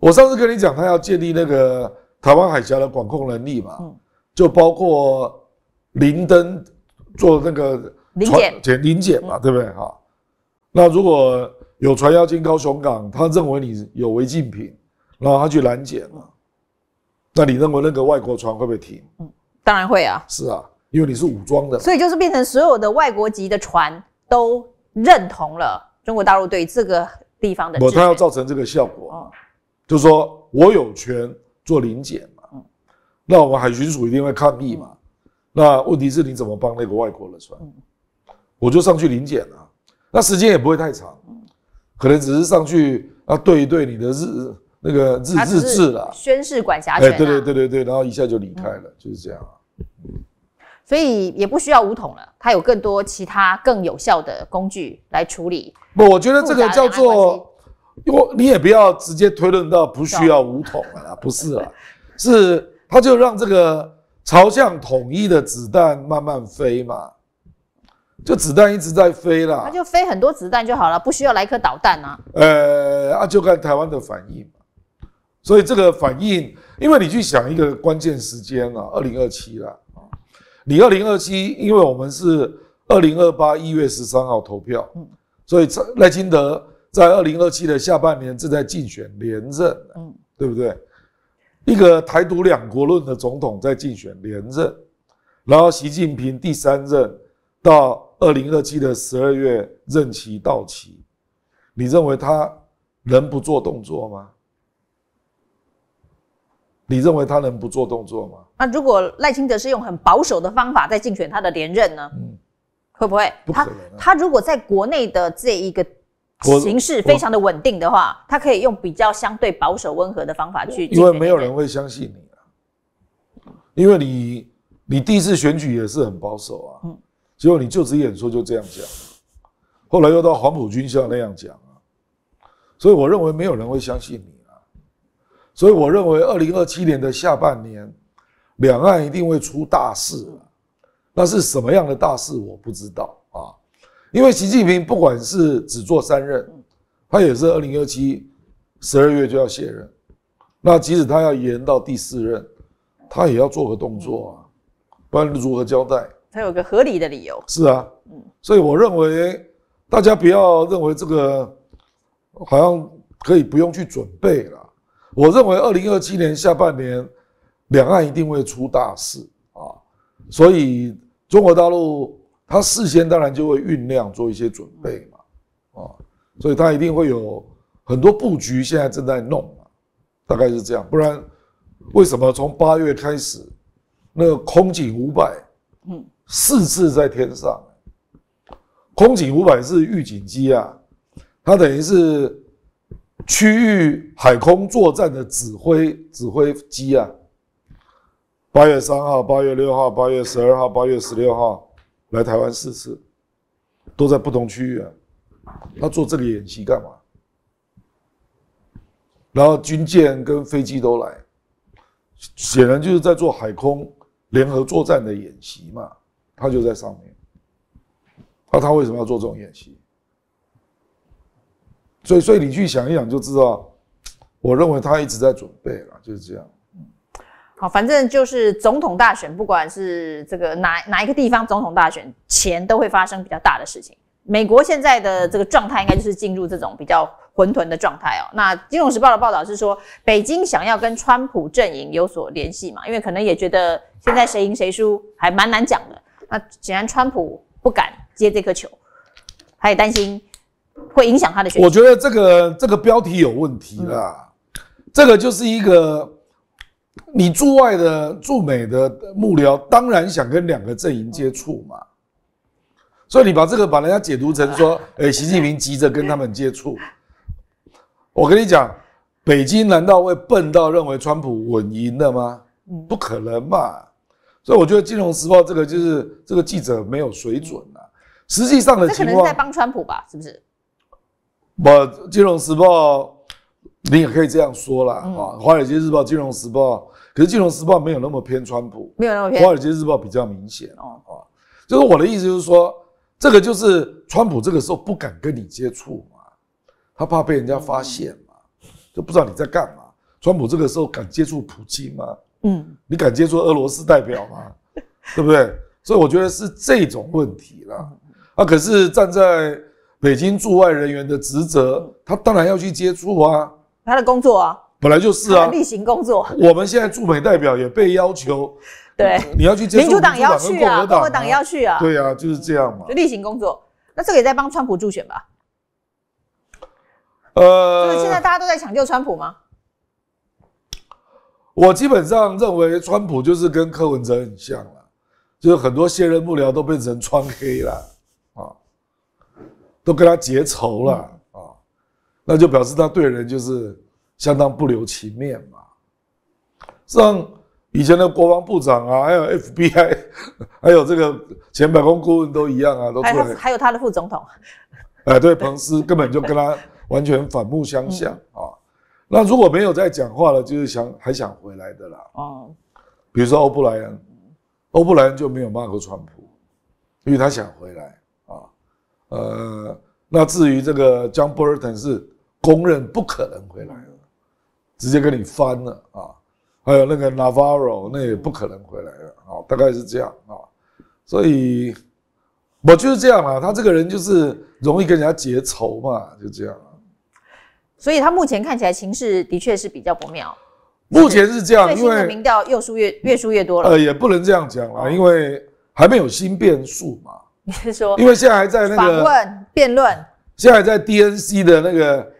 我上次跟你讲，他要建立那个台湾海峡的管控能力嘛。就包括林灯做那个零检，零检嘛，对不对？哈，那如果有船要进高雄港，他认为你有违禁品，然后他去拦检了，那你认为那个外国船会不会停？嗯，当然会啊。是啊，因为你是武装的。所以就是变成所有的外国籍的船都认同了中国大陆对这个地方的。不，他要造成这个效果，就说我有权做零检。那我们海巡署一定会抗议嘛？那问题是你怎么帮那个外国的船？我就上去领检了。那时间也不会太长，可能只是上去啊，对对，你的日那个日志啦，宣誓管辖权。哎，对对对对对，然后一下就离开了，就是这样啊。所以也不需要武统了，它有更多其他更有效的工具来处理。不，我觉得这个叫做，我你也不要直接推论到不需要武统了，啦，不是啊，是。他就让这个朝向统一的子弹慢慢飞嘛，就子弹一直在飞啦，他就飞很多子弹就好了，不需要来颗导弹啊。呃，那就看台湾的反应嘛。所以这个反应，因为你去想一个关键时间啊，二零二七了啊。你二零二七，因为我们是二零二八一月十三号投票，嗯，所以赖清德在二零二七的下半年正在竞选连任，嗯，对不对？一个台独两国论的总统在竞选连任，然后习近平第三任到二零二七的十二月任期到期，你认为他能不做动作吗？你认为他能不做动作吗？那如果赖清德是用很保守的方法在竞选他的连任呢？嗯，会不会？不可能。他如果在国内的这一个。形势非常的稳定的话，他可以用比较相对保守温和的方法去。因为没有人会相信你啊，因为你，你第一次选举也是很保守啊，嗯，结果你就职演说就这样讲，后来又到黄埔军校那样讲啊，所以我认为没有人会相信你啊，所以我认为二零二七年的下半年，两岸一定会出大事啊，那是什么样的大事我不知道啊。因为习近平不管是只做三任，他也是二零二七十二月就要卸任，那即使他要延到第四任，他也要做个动作啊，不然如何交代？他有个合理的理由。是啊，所以我认为大家不要认为这个好像可以不用去准备了。我认为二零二七年下半年两岸一定会出大事啊，所以中国大陆。他事先当然就会酝酿做一些准备嘛，啊，所以他一定会有很多布局现在正在弄嘛，大概是这样。不然，为什么从八月开始，那个空警五百，嗯，四次在天上？空警五百是预警机啊，它等于是区域海空作战的指挥指挥机啊。八月三号、八月六号、八月十二号、八月十六号。来台湾四次，都在不同区域啊。他做这个演习干嘛？然后军舰跟飞机都来，显然就是在做海空联合作战的演习嘛。他就在上面。那他为什么要做这种演习？所以，所以你去想一想就知道。我认为他一直在准备了，就是这样。好，反正就是总统大选，不管是这个哪哪一个地方，总统大选前都会发生比较大的事情。美国现在的这个状态，应该就是进入这种比较混沌的状态哦。那《金融时报》的报道是说，北京想要跟川普阵营有所联系嘛？因为可能也觉得现在谁赢谁输还蛮难讲的。那显然川普不敢接这颗球，他也担心会影响他的选。我觉得这个这个标题有问题啦，这个就是一个。你驻外的驻美的幕僚当然想跟两个阵营接触嘛，所以你把这个把人家解读成说，哎，习近平急着跟他们接触。我跟你讲，北京难道会笨到认为川普稳赢的吗？不可能嘛。所以我觉得《金融时报》这个就是这个记者没有水准啊。实际上的情况，可能在帮川普吧，是不是？不，《金融时报》。你也可以这样说啦，啊，《华尔街日报》《金融时报》，可是《金融时报》没有那么偏川普，没有那么偏，《华尔街日报》比较明显哦，啊，就是我的意思，就是说，这个就是川普这个时候不敢跟你接触嘛，他怕被人家发现嘛，就不知道你在干嘛。川普这个时候敢接触普京吗？嗯，你敢接触俄罗斯代表吗？对不对？所以我觉得是这种问题了。啊，可是站在北京驻外人员的职责，他当然要去接触啊。他的工作啊，本来就是啊，例行工作。我们现在驻美代表也被要求，对，你要去接民主党，要去啊，共和党也要去啊。对啊，就是这样嘛。就例行工作，那这个也在帮川普助选吧？呃，现在大家都在抢救川普吗？我基本上认为川普就是跟柯文哲很像了，就是很多现任幕僚都变成川黑了啊，都跟他结仇了。那就表示他对人就是相当不留情面嘛，像以前的国防部长啊，还有 FBI，还有这个前白宫顾问都一样啊，都。还有他的副总统，哎，对，彭斯根本就跟他完全反目相向啊。那如果没有再讲话了，就是想还想回来的啦。哦，比如说欧布莱恩，欧布莱恩就没有骂过川普，因为他想回来啊。呃，那至于这个江波尔滕是。公认不可能回来了，直接跟你翻了啊！还有那个 Navarro，那也不可能回来了啊！大概是这样啊，所以我就是这样啊。他这个人就是容易跟人家结仇嘛，就这样所以他目前看起来情势的确是比较不妙。目前是这样，因为民调又输越越输越多了。呃，也不能这样讲了，因为还没有新变数嘛。你是说？因为现在还在那个辩论，辩论现在在 DNC 的那个。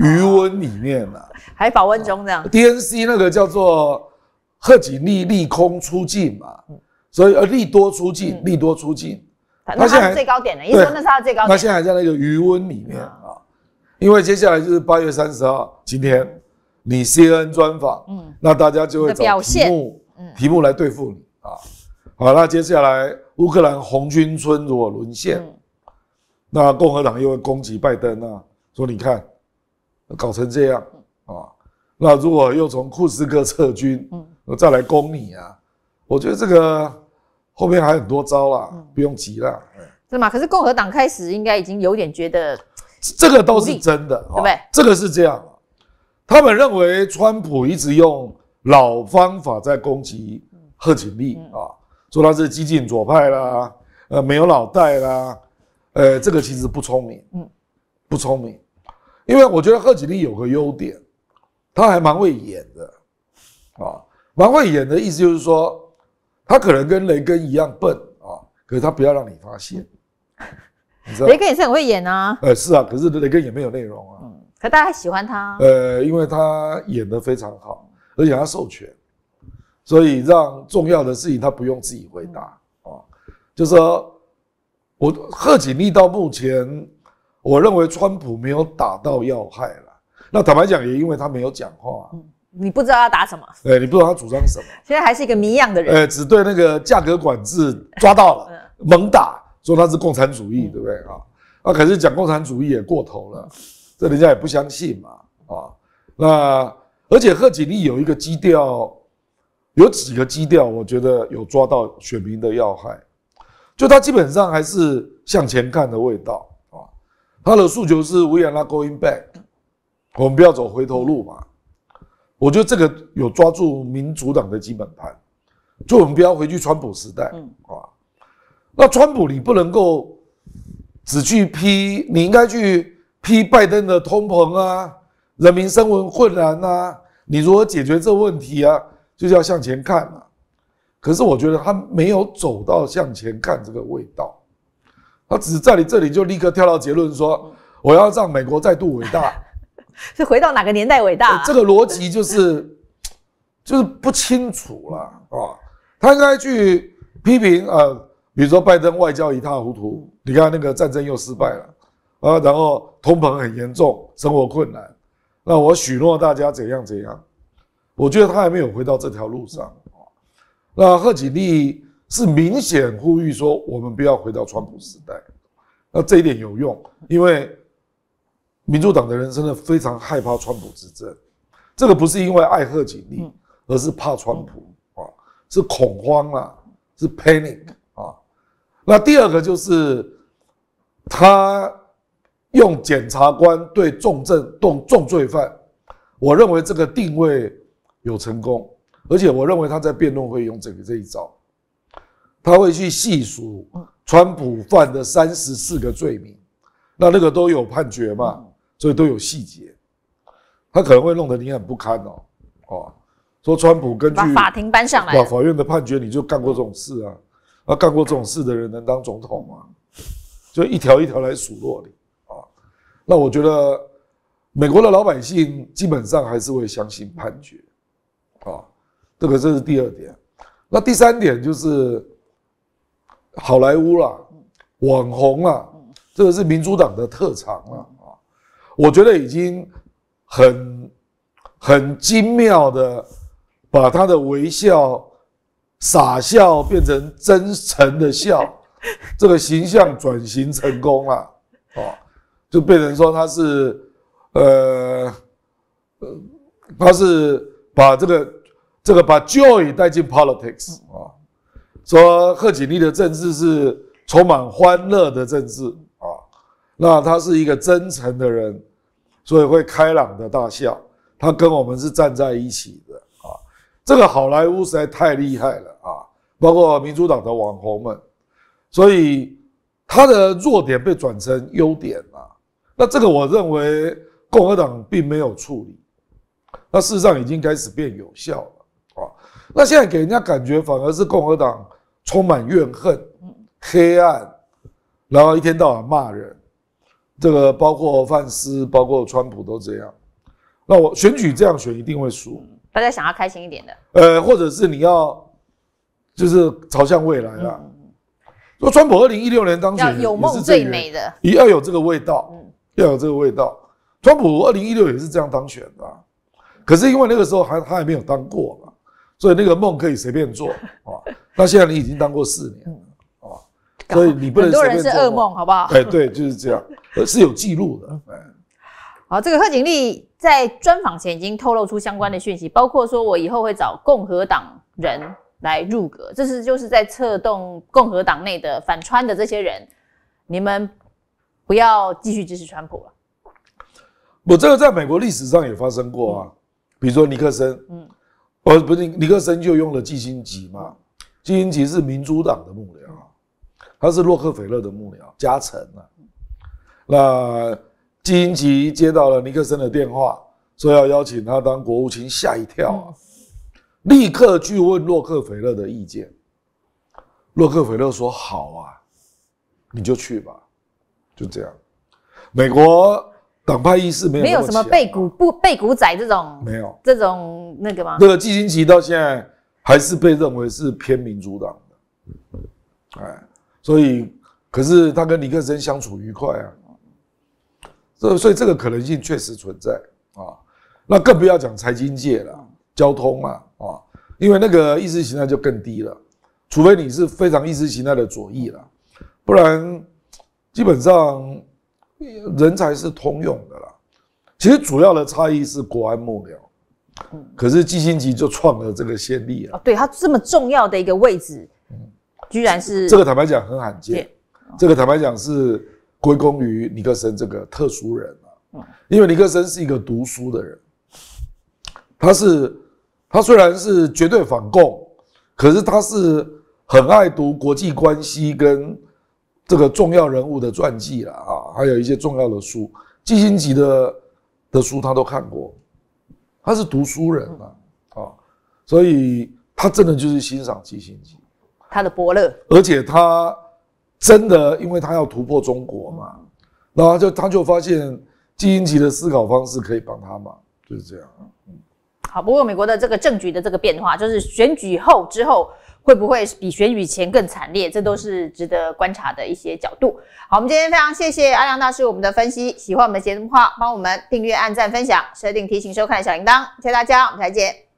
余温里面了，还保温中这样。D N C 那个叫做贺锦丽利空出尽嘛，所以呃利多出尽，利多出尽。那现在最高点呢？一说那是他最高。那现在还在那个余温里面啊，因为接下来就是八月三十号，今天你 C N 专访，嗯，那大家就会找题目，题目来对付你啊。好，那接下来乌克兰红军村如果沦陷，那共和党又会攻击拜登啊，说你看。搞成这样啊！那如果又从库斯科撤军，嗯，再来攻你啊？我觉得这个后面还很多招了，不用急了。是吗？可是共和党开始应该已经有点觉得，这个倒是真的，对不对？这个是这样，他们认为川普一直用老方法在攻击贺锦丽啊，说他是激进左派啦，呃，没有脑袋啦，呃，这个其实不聪明，嗯，不聪明。因为我觉得贺景丽有个优点，她还蛮会演的，啊，蛮会演的意思就是说，她可能跟雷根一样笨啊，可是她不要让你发现。雷根也是很会演啊。呃，是啊，可是雷根也没有内容啊。嗯，可大家喜欢他。呃，因为他演得非常好，而且他授权，所以让重要的事情他不用自己回答啊。就是说，我贺景丽到目前。我认为川普没有打到要害了。那坦白讲，也因为他没有讲话，你不知道他打什么。哎，你不知道他主张什么。现在还是一个谜一样的人。哎，只对那个价格管制抓到了，猛打说他是共产主义，对不对啊？啊，可是讲共产主义也过头了，这人家也不相信嘛。啊，那而且贺锦丽有一个基调，有几个基调，我觉得有抓到选民的要害。就他基本上还是向前看的味道。他的诉求是 “We are not going back”，我们不要走回头路嘛。我觉得这个有抓住民主党的基本盘，就我们不要回去川普时代，啊，那川普你不能够只去批，你应该去批拜登的通膨啊，人民生活困难啊，你如何解决这问题啊？就是要向前看嘛。可是我觉得他没有走到向前看这个味道。他只是在你这里就立刻跳到结论说，我要让美国再度伟大，是回到哪个年代伟大？这个逻辑就是，就是不清楚了啊。他应该去批评啊，比如说拜登外交一塌糊涂，你看那个战争又失败了啊，然后通膨很严重，生活困难，那我许诺大家怎样怎样。我觉得他还没有回到这条路上那贺锦丽。是明显呼吁说，我们不要回到川普时代。那这一点有用，因为民主党的人真的非常害怕川普执政。这个不是因为爱贺锦丽，而是怕川普啊，是恐慌啊，是 panic 啊。那第二个就是他用检察官对重症动重罪犯，我认为这个定位有成功，而且我认为他在辩论会用这个这一招。他会去细数川普犯的三十四个罪名，那那个都有判决嘛，所以都有细节，他可能会弄得你很不堪哦，哦，说川普根据法庭搬上来，把法院的判决，你就干过这种事啊，那干过这种事的人能当总统吗？就一条一条来数落你啊，那我觉得美国的老百姓基本上还是会相信判决啊，这个这是第二点，那第三点就是。好莱坞啦，网红啦，这个是民主党的特长了啊！我觉得已经很很精妙的把他的微笑、傻笑变成真诚的笑，这个形象转型成功了啊！就变成说他是呃呃，他是把这个这个把 joy 带进 politics。说贺锦丽的政治是充满欢乐的政治啊，那他是一个真诚的人，所以会开朗的大笑。他跟我们是站在一起的啊。这个好莱坞实在太厉害了啊，包括民主党的网红们，所以他的弱点被转成优点了。那这个我认为共和党并没有处理，那事实上已经开始变有效了啊。那现在给人家感觉反而是共和党。充满怨恨、黑暗，然后一天到晚骂人，这个包括范斯、包括川普都这样。那我选举这样选一定会输。大家想要开心一点的，呃，或者是你要就是朝向未来啦。说川普二零一六年当选，有梦最美的，也要有这个味道，要有这个味道。川普二零一六也是这样当选的，可是因为那个时候还他还没有当过。所以那个梦可以随便做，啊，那现在你已经当过四年，啊，所以你不能做。很多人是噩梦，好不好？哎，对，就是这样，是有记录的。嗯，好，这个贺锦丽在专访前已经透露出相关的讯息，包括说我以后会找共和党人来入阁，这是就是在策动共和党内的反川的这些人，你们不要继续支持川普了。我这个在美国历史上也发生过啊，比如说尼克森，嗯。我不，是尼克森就用了基辛吉嘛？基辛吉是民主党的幕僚，他是洛克菲勒的幕僚，加成了。那基辛吉接到了尼克森的电话，说要邀请他当国务卿，吓一跳啊，立刻去问洛克菲勒的意见。洛克菲勒说：“好啊，你就去吧。”就这样，美国。党派意识没有没有什么背古不贝古仔这种没有这种那个吗？那个基辛奇到现在还是被认为是偏民主党的，哎，所以可是他跟尼克森相处愉快啊，这所以这个可能性确实存在啊，那更不要讲财经界了，交通啊啊，因为那个意识形态就更低了，除非你是非常意识形态的左翼了，不然基本上。人才是通用的啦，其实主要的差异是国安幕僚，可是基辛格就创了这个先例啊，对他这么重要的一个位置，居然是这个坦白讲很罕见，这个坦白讲是归功于尼克森这个特殊人因为尼克森是一个读书的人，他是他虽然是绝对反共，可是他是很爱读国际关系跟。这个重要人物的传记啦，啊，还有一些重要的书，基辛吉的的书他都看过，他是读书人啊，啊，所以他真的就是欣赏基辛吉，他的伯乐，而且他真的因为他要突破中国嘛，然后就他就发现基辛吉的思考方式可以帮他嘛，就是这样。好，不过美国的这个政局的这个变化，就是选举后之后。会不会比选举前更惨烈？这都是值得观察的一些角度。好，我们今天非常谢谢阿亮大师我们的分析。喜欢我们节目的话，帮我们订阅、按赞、分享，设定提醒收看小铃铛。谢谢大家，我们再见。